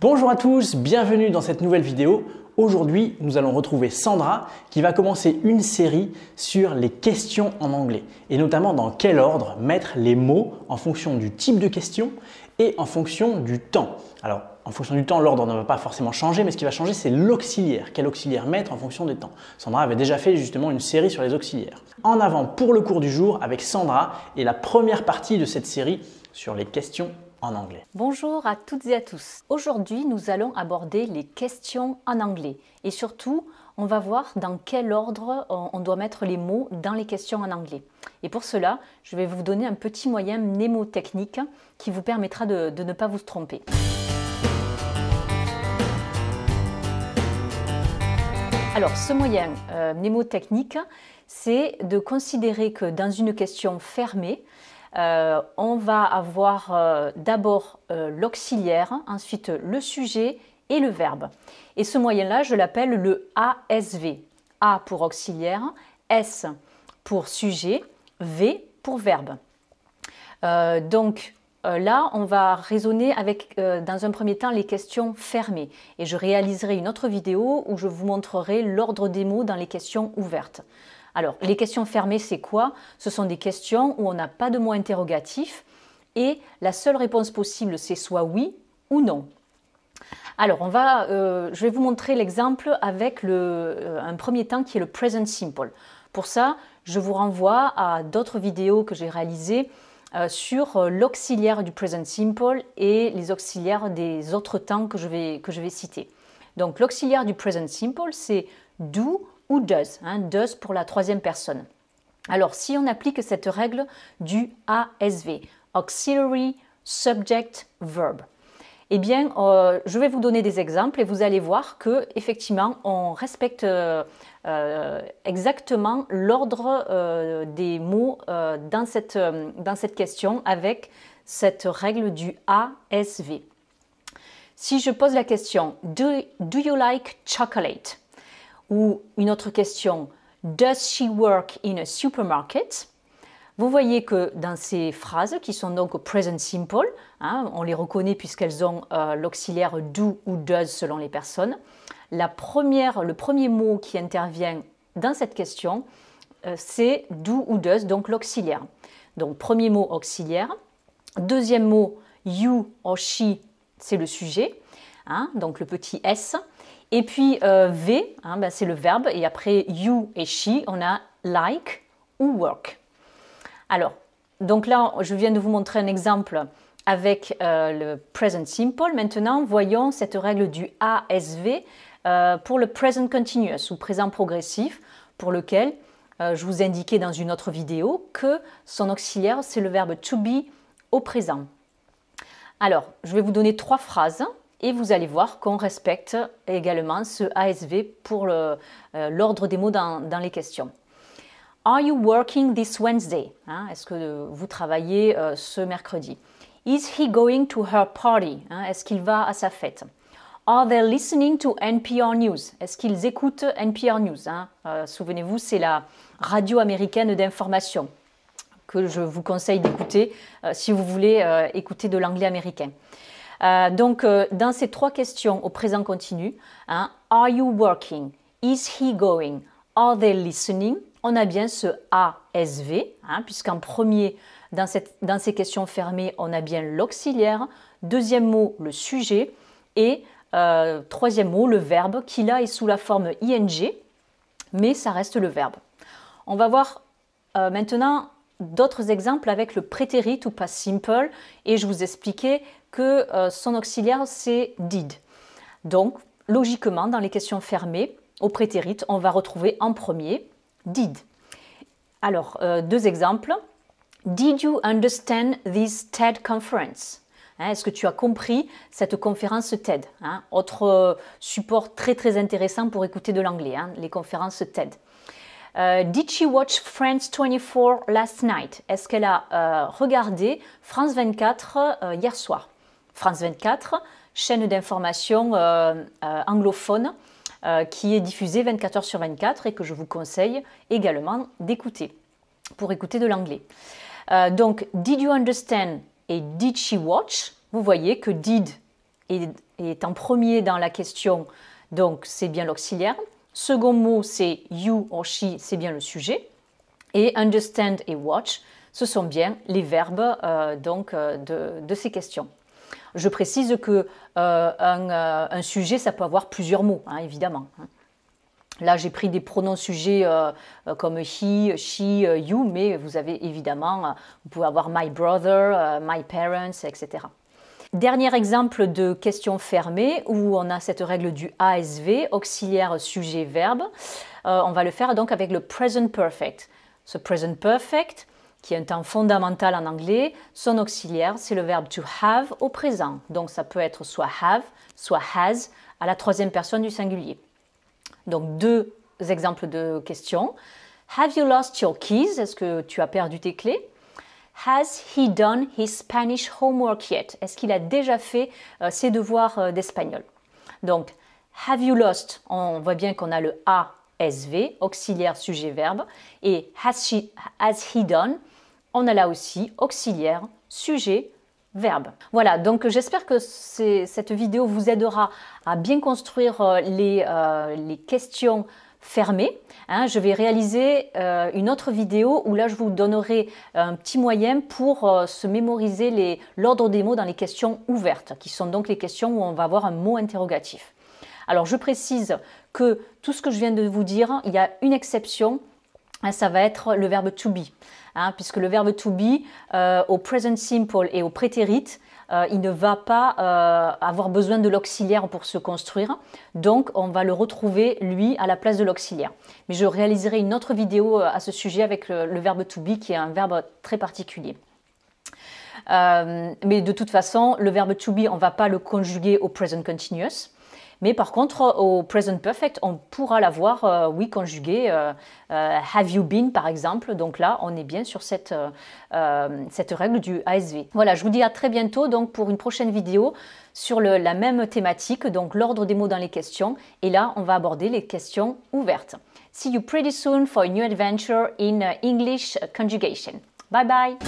Bonjour à tous, bienvenue dans cette nouvelle vidéo. Aujourd'hui, nous allons retrouver Sandra qui va commencer une série sur les questions en anglais et notamment dans quel ordre mettre les mots en fonction du type de question et en fonction du temps. Alors, en fonction du temps, l'ordre ne va pas forcément changer, mais ce qui va changer, c'est l'auxiliaire. Quel auxiliaire mettre en fonction des temps Sandra avait déjà fait justement une série sur les auxiliaires. En avant pour le cours du jour avec Sandra et la première partie de cette série sur les questions en anglais. Bonjour à toutes et à tous. Aujourd'hui, nous allons aborder les questions en anglais et surtout, on va voir dans quel ordre on doit mettre les mots dans les questions en anglais. Et pour cela, je vais vous donner un petit moyen mnémotechnique qui vous permettra de, ne pas vous tromper. Alors, ce moyen euh, mnémotechnique, c'est de considérer que dans une question fermée, euh, on va avoir euh, d'abord euh, l'auxiliaire, ensuite le sujet et le verbe. Et ce moyen-là, je l'appelle le ASV. A pour auxiliaire, S pour sujet, V pour verbe. donc là, on va raisonner avec, dans un premier temps, les questions fermées. Et je réaliserai une autre vidéo où je vous montrerai l'ordre des mots dans les questions ouvertes. Alors, les questions fermées, c'est quoi Ce sont des questions où on n'a pas de mot interrogatif et la seule réponse possible, c'est soit oui ou non. Alors, on va, euh, je vais vous montrer l'exemple avec le, euh, un premier temps qui est le present simple. Pour ça, je vous renvoie à d'autres vidéos que j'ai réalisées euh, sur l'auxiliaire du present simple et les auxiliaires des autres temps que je vais, que je vais citer. Donc, l'auxiliaire du present simple, c'est do ou does, hein, does pour la troisième personne. Alors si on applique cette règle du ASV, Auxiliary Subject Verb, eh bien, euh, je vais vous donner des exemples et vous allez voir que effectivement, on respecte euh, euh, exactement l'ordre des mots dans cette, question avec cette règle du ASV. Si je pose la question do you like chocolate ou une autre question, Does she work in a supermarket? Vous voyez que dans ces phrases, qui sont donc au « present simple, hein, on les reconnaît puisqu'elles ont euh, l'auxiliaire do ou does selon les personnes, la première, le premier mot qui intervient dans cette question, euh, c'est do ou does, donc l'auxiliaire. Donc premier mot auxiliaire. Deuxième mot, you or she, c'est le sujet, hein, donc le petit s. Et puis euh, V, hein, bah, c'est le verbe, et après you et she, on a like ou work. Alors, donc là, je viens de vous montrer un exemple avec euh, le present simple. Maintenant, voyons cette règle du ASV euh, pour le present continuous ou présent progressif, pour lequel je vous indiquais dans une autre vidéo que son auxiliaire, c'est le verbe to be au présent. Alors, je vais vous donner trois phrases et vous allez voir qu'on respecte également ce ASV pour euh, l'ordre des mots dans, les questions. Are you working this Wednesday hein, Est-ce que vous travaillez euh, ce mercredi Is he going to her party hein, Est-ce qu'il va à sa fête Are they listening to NPR News Est-ce qu'ils écoutent NPR News hein, euh, Souvenez-vous, c'est la radio américaine d'information que je vous conseille d'écouter si vous voulez écouter de l'anglais américain. Euh, donc, euh, dans ces trois questions au présent continu, hein, Are you working? Is he going? Are they listening? On a bien ce ASV, hein, puisqu'en premier, dans, ces questions fermées, on a bien l'auxiliaire, deuxième mot, le sujet, et euh, troisième mot, le verbe, qui là est sous la forme ing, mais ça reste le verbe. On va voir maintenant d'autres exemples avec le prétérit ou pas simple, et je vous expliquais que euh, son auxiliaire, c'est did. Donc, logiquement, dans les questions fermées, au prétérite, on va retrouver en premier did. Alors, euh, deux exemples. Did you understand this TED conference? Hein, est-ce que tu as compris cette conférence TED hein? Autre euh, support très très intéressant pour écouter de l'anglais, hein, les conférences TED. did she watch France 24 last night? Est-ce qu'elle a regardé France 24 hier soir? France 24, chaîne d'information euh, euh, anglophone euh, qui est diffusée 24 heures sur 24 et que je vous conseille également d'écouter pour écouter de l'anglais. donc, did you understand et did she watch Vous voyez que did est, en premier dans la question, donc c'est bien l'auxiliaire. Second mot, c'est you or she, c'est bien le sujet. Et understand et watch, ce sont bien les verbes donc, de, ces questions. Je précise que euh, euh, un, sujet, ça peut avoir plusieurs mots, hein, évidemment. Hein. Là, j'ai pris des pronoms sujets euh, comme he, she, you, mais vous avez évidemment, vous pouvez avoir my brother, my parents, etc. Dernier exemple de question fermée où on a cette règle du ASV, auxiliaire sujet-verbe. on va le faire donc avec le present perfect. Ce present perfect, qui est un temps fondamental en anglais, son auxiliaire, c'est le verbe to have au présent. Donc ça peut être soit have, soit has, à la troisième personne du singulier. Donc deux exemples de questions. Have you lost your keys Est-ce que tu as perdu tes clés Has he done his Spanish homework yet Est-ce qu'il a déjà fait euh, ses devoirs euh, d'espagnol Donc, have you lost On voit bien qu'on a le ASV, auxiliaire sujet-verbe, et has he done on a là aussi auxiliaire, sujet, verbe. Voilà, donc j'espère que cette vidéo vous aidera à bien construire euh, euh, les, questions fermées. Hein, je vais réaliser euh, une autre vidéo où là je vous donnerai un petit moyen pour se mémoriser l'ordre des mots dans les questions ouvertes, qui sont donc les questions où on va avoir un mot interrogatif. Alors je précise que tout ce que je viens de vous dire, il y a une exception, ah, ça va être le verbe to be, hein, puisque le verbe to be euh, au present simple et au prétérite, euh, il ne va pas euh, avoir besoin de l'auxiliaire pour se construire, donc on va le retrouver lui à la place de l'auxiliaire. Mais je réaliserai une autre vidéo à ce sujet avec le, le verbe to be qui est un verbe très particulier. mais de toute façon, le verbe to be, on ne va pas le conjuguer au present continuous. Mais par contre, euh, au present perfect, on pourra l'avoir, euh, oui, conjugué euh, have you been, par exemple. Donc là, on est bien sur cette, cette règle du ASV. Voilà, je vous dis à très bientôt donc pour une prochaine vidéo sur la même thématique, donc l'ordre des mots dans les questions. Et là, on va aborder les questions ouvertes. See you pretty soon for a new adventure in English conjugation. Bye bye!